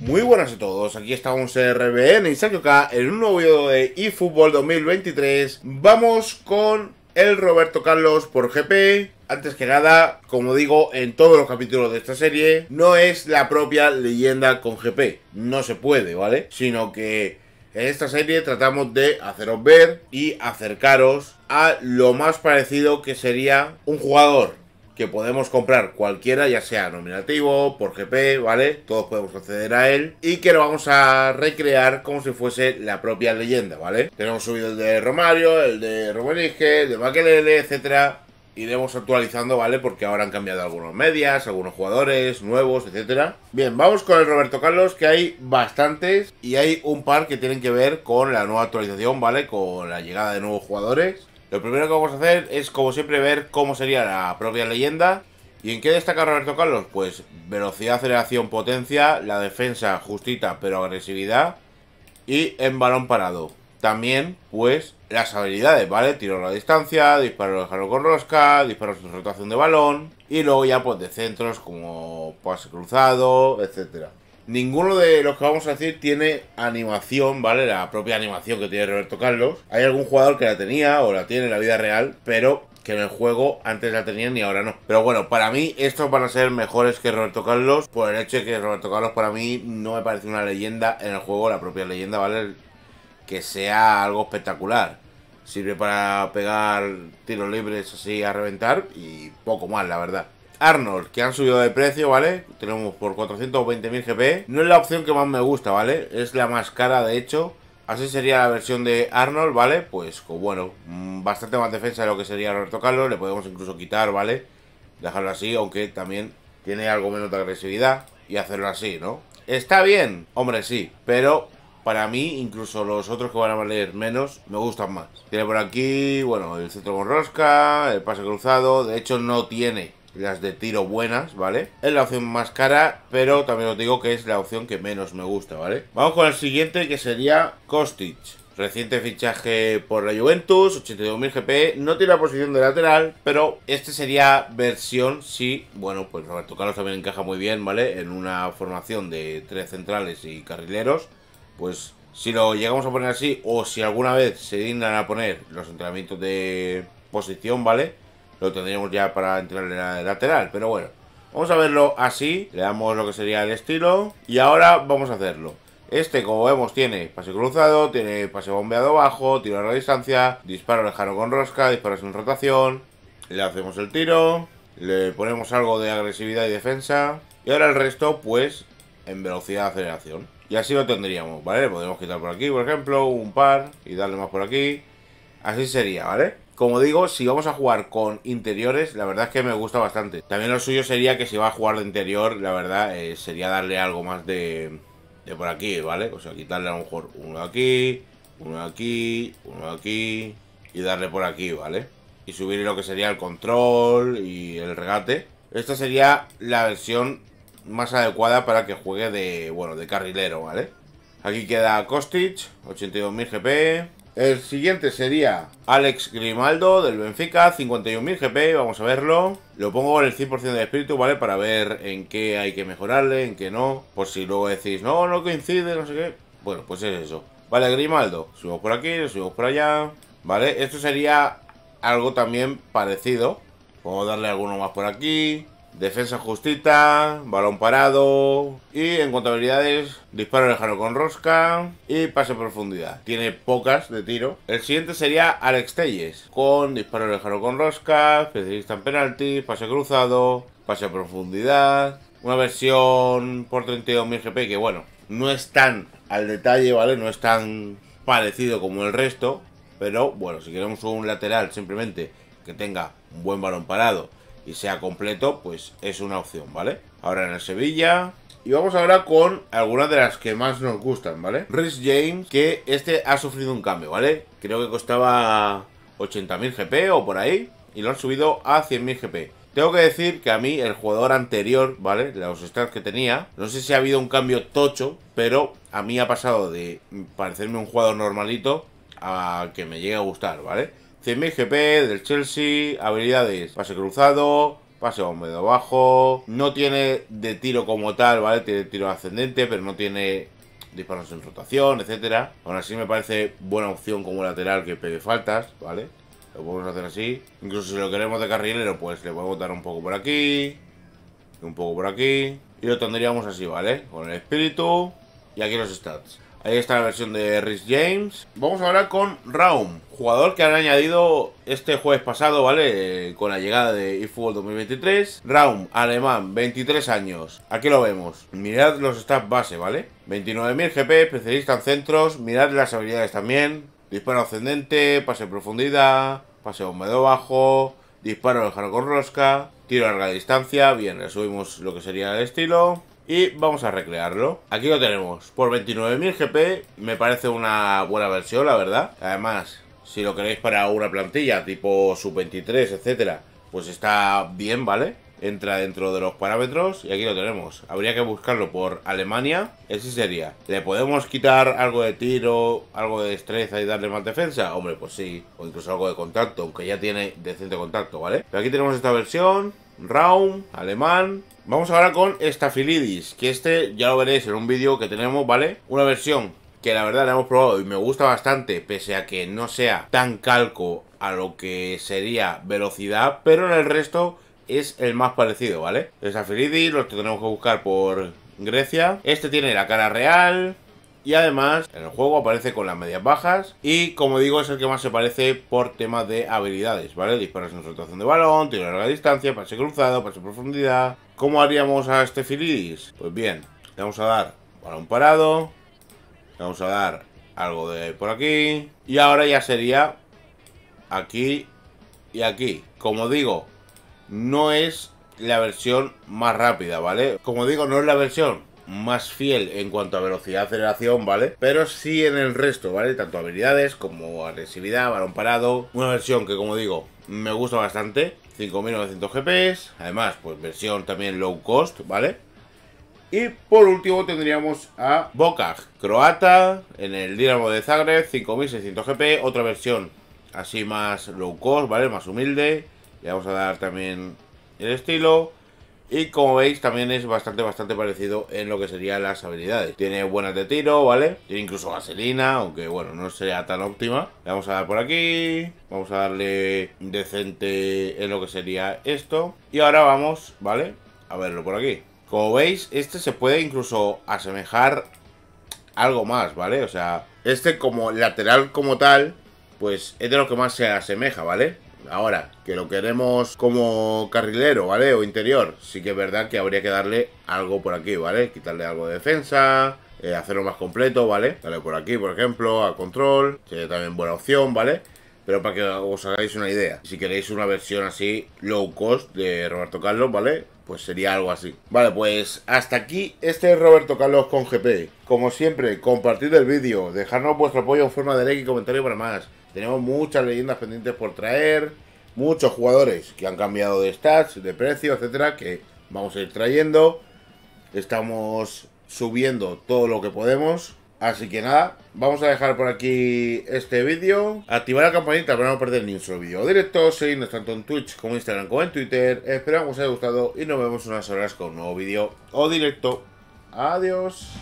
Muy buenas a todos, aquí estamos en RBN y Sergio K en un nuevo video de eFootball 2023. Vamos con el Roberto Carlos por GP. Antes que nada, como digo en todos los capítulos de esta serie, no es la propia leyenda con GP. No se puede, ¿vale? Sino que en esta serie tratamos de haceros ver y acercaros a lo más parecido que sería un jugador que podemos comprar cualquiera, ya sea nominativo, por GP, ¿vale? Todos podemos acceder a él y que lo vamos a recrear como si fuese la propia leyenda, ¿vale? Tenemos subido el de Romario, el de Robenisque, el de Maquelele, etcétera. Iremos actualizando, ¿vale? Porque ahora han cambiado algunos medias, algunos jugadores nuevos, etcétera. Bien, vamos con el Roberto Carlos, que hay bastantes y hay un par que tienen que ver con la nueva actualización, ¿vale? Con la llegada de nuevos jugadores lo primero que vamos a hacer es, como siempre, ver cómo sería la propia leyenda. ¿Y en qué destaca Roberto Carlos? Pues velocidad, aceleración, potencia, la defensa justita pero agresividad y en balón parado. También, pues, las habilidades, ¿vale? Tiro a la distancia, disparo de jarro con rosca, disparo de rotación de balón y luego ya, pues, de centros como pase cruzado, etcétera. Ninguno de los que vamos a decir tiene animación, ¿vale? La propia animación que tiene Roberto Carlos. Hay algún jugador que la tenía o la tiene en la vida real, pero que en el juego antes la tenían y ahora no. Pero bueno, para mí estos van a ser mejores que Roberto Carlos por el hecho de que Roberto Carlos para mí no me parece una leyenda en el juego, la propia leyenda, ¿vale? Que sea algo espectacular. Sirve para pegar tiros libres así a reventar y poco más, la verdad. Arnold, que han subido de precio, ¿vale? Tenemos por 420.000 GP. E. No es la opción que más me gusta, ¿vale? Es la más cara, de hecho. Así sería la versión de Arnold, ¿vale? Pues, bueno, mm, bastante más defensa de lo que sería Roberto Carlos. Le podemos incluso quitar, ¿vale? Dejarlo así, aunque también tiene algo menos de agresividad. Y hacerlo así, ¿no? ¿Está bien? Hombre, sí. Pero para mí, incluso los otros que van a valer menos, me gustan más. Tiene por aquí, bueno, el centro con rosca, el pase cruzado. De hecho, no tiene las de tiro buenas, ¿vale? Es la opción más cara, pero también os digo que es la opción que menos me gusta, ¿vale? Vamos con el siguiente que sería Kostic. Reciente fichaje por la Juventus, 82.000 GP, e. no tiene la posición de lateral, pero este sería versión si, bueno, pues Roberto Carlos también encaja muy bien, ¿vale? En una formación de tres centrales y carrileros, pues si lo llegamos a poner así, o si alguna vez se dignan a poner los entrenamientos de posición, ¿vale? lo tendríamos ya para entrar en la lateral, pero bueno. Vamos a verlo así, le damos lo que sería el estilo y ahora vamos a hacerlo. Este, como vemos, tiene pase cruzado, tiene pase bombeado abajo, tiro a la distancia, disparo lejano con rosca, disparo sin rotación, le hacemos el tiro, le ponemos algo de agresividad y defensa y ahora el resto, pues, en velocidad de aceleración. Y así lo tendríamos, ¿vale? Podemos quitar por aquí, por ejemplo, un par y darle más por aquí. Así sería, ¿vale? Como digo, si vamos a jugar con interiores, la verdad es que me gusta bastante. También lo suyo sería que si va a jugar de interior, la verdad, eh, sería darle algo más de, por aquí, ¿vale? O sea, quitarle a lo mejor uno aquí, uno aquí, uno aquí y darle por aquí, ¿vale? Y subir lo que sería el control y el regate. Esta sería la versión más adecuada para que juegue de, bueno, de carrilero, ¿vale? Aquí queda Kostic, 82.000 GP, el siguiente sería Alex Grimaldo del Benfica, 51.000 GP, vamos a verlo. Lo pongo con el 100% de espíritu, ¿vale? Para ver en qué hay que mejorarle, en qué no. Por si luego decís, no, no coincide, no sé qué. Bueno, pues es eso. Vale, Grimaldo, subimos por aquí, subimos por allá. Vale, esto sería algo también parecido. Puedo darle alguno más por aquí. Defensa justita, balón parado. Y en cuanto disparo lejano con rosca y pase profundidad. Tiene pocas de tiro. El siguiente sería Alex Telles, con disparo lejano con rosca, especialista en penaltis, pase cruzado, pase profundidad. Una versión por 32.000 GP que, bueno, no es tan al detalle, ¿vale? No es tan parecido como el resto. Pero bueno, si queremos un lateral simplemente que tenga un buen balón parado sea completo, pues es una opción, ¿vale? Ahora en el Sevilla, y vamos ahora con algunas de las que más nos gustan, ¿vale? Rhys James, que este ha sufrido un cambio, ¿vale? Creo que costaba 80.000 GP o por ahí, y lo han subido a 100.000 GP. Tengo que decir que a mí el jugador anterior, ¿vale? Los stats que tenía, no sé si ha habido un cambio tocho, pero a mí ha pasado de parecerme un jugador normalito a que me llegue a gustar, ¿vale? 100.000 GP del Chelsea, habilidades, pase cruzado, pase medio abajo, no tiene de tiro como tal, ¿vale? Tiene tiro ascendente, pero no tiene disparos en rotación, etcétera. Aún así me parece buena opción como lateral que pegue faltas, ¿vale? Lo podemos hacer así. Incluso si lo queremos de carrilero, pues le podemos dar un poco por aquí, un poco por aquí. Y lo tendríamos así, ¿vale? Con el espíritu y aquí los stats. Ahí está la versión de Rhys James. Vamos a hablar con Raum, jugador que han añadido este jueves pasado, ¿vale? Eh, con la llegada de eFootball 2023. Raum, alemán, 23 años. Aquí lo vemos. Mirad los stats base, ¿vale? 29.000 GP, especialista en centros. Mirad las habilidades también. Disparo ascendente, pase profundidad, pase bombeo bajo, disparo lejano con rosca, tiro a larga distancia. Bien, resumimos lo que sería el estilo. Y vamos a recrearlo. Aquí lo tenemos. Por 29.000 GP me parece una buena versión, la verdad. Además, si lo queréis para una plantilla tipo sub-23, etcétera, pues está bien, ¿vale? Entra dentro de los parámetros y aquí lo tenemos. Habría que buscarlo por Alemania. Ese sería. ¿Le podemos quitar algo de tiro, algo de destreza y darle más defensa? Hombre, pues sí. O incluso algo de contacto, aunque ya tiene decente contacto, ¿vale? Pero aquí tenemos esta versión. Raum, alemán. Vamos ahora con Staphylidis, que este ya lo veréis en un vídeo que tenemos, ¿vale? Una versión que la verdad la hemos probado y me gusta bastante, pese a que no sea tan calco a lo que sería velocidad, pero en el resto es el más parecido, ¿vale? Staphylidis lo tenemos que buscar por Grecia. Este tiene la cara real, y además en el juego aparece con las medias bajas y como digo es el que más se parece por temas de habilidades, ¿vale? Disparos en rotación de balón, tiro a larga distancia, pase cruzado, pase profundidad. ¿Cómo haríamos a este Filidis? Pues bien, le vamos a dar balón parado, le vamos a dar algo de por aquí y ahora ya sería aquí y aquí. Como digo, no es la versión más rápida, ¿vale? Como digo, no es la versión más fiel en cuanto a velocidad aceleración, ¿vale? Pero sí en el resto, ¿vale? Tanto habilidades como agresividad, balón parado. Una versión que, como digo, me gusta bastante. 5900 GPS. Además, pues versión también low cost, ¿vale? Y por último tendríamos a Bokaj, croata, en el Dinamo de Zagreb, 5600 GP, otra versión así más low cost, ¿vale? Más humilde. Le vamos a dar también el estilo. Y como veis, también es bastante, bastante parecido en lo que serían las habilidades. Tiene buenas de tiro, ¿vale? Tiene incluso gasolina aunque bueno, no sea tan óptima. Le vamos a dar por aquí. Vamos a darle decente en lo que sería esto. Y ahora vamos, ¿vale? A verlo por aquí. Como veis, este se puede incluso asemejar algo más, ¿vale? O sea, este como lateral como tal, pues es de lo que más se asemeja, ¿vale? Ahora, que lo queremos como carrilero, ¿vale? O interior. Sí que es verdad que habría que darle algo por aquí, ¿vale? Quitarle algo de defensa, eh, hacerlo más completo, ¿vale? Dale por aquí, por ejemplo, a control. Sería también buena opción, ¿vale? Pero para que os hagáis una idea. Si queréis una versión así low cost de Roberto Carlos, ¿vale? Pues sería algo así. Vale, pues hasta aquí este es Roberto Carlos con GP. Como siempre, compartid el vídeo, dejadnos vuestro apoyo en forma de like y comentario para más. Tenemos muchas leyendas pendientes por traer, muchos jugadores que han cambiado de stats, de precio, etcétera, que vamos a ir trayendo. Estamos subiendo todo lo que podemos. Así que nada, vamos a dejar por aquí este vídeo. Activar la campanita para no perder ni un solo vídeo directo. Seguirnos tanto en Twitch como en Instagram como en Twitter. Esperamos que os haya gustado y nos vemos unas horas con un nuevo vídeo o directo. Adiós.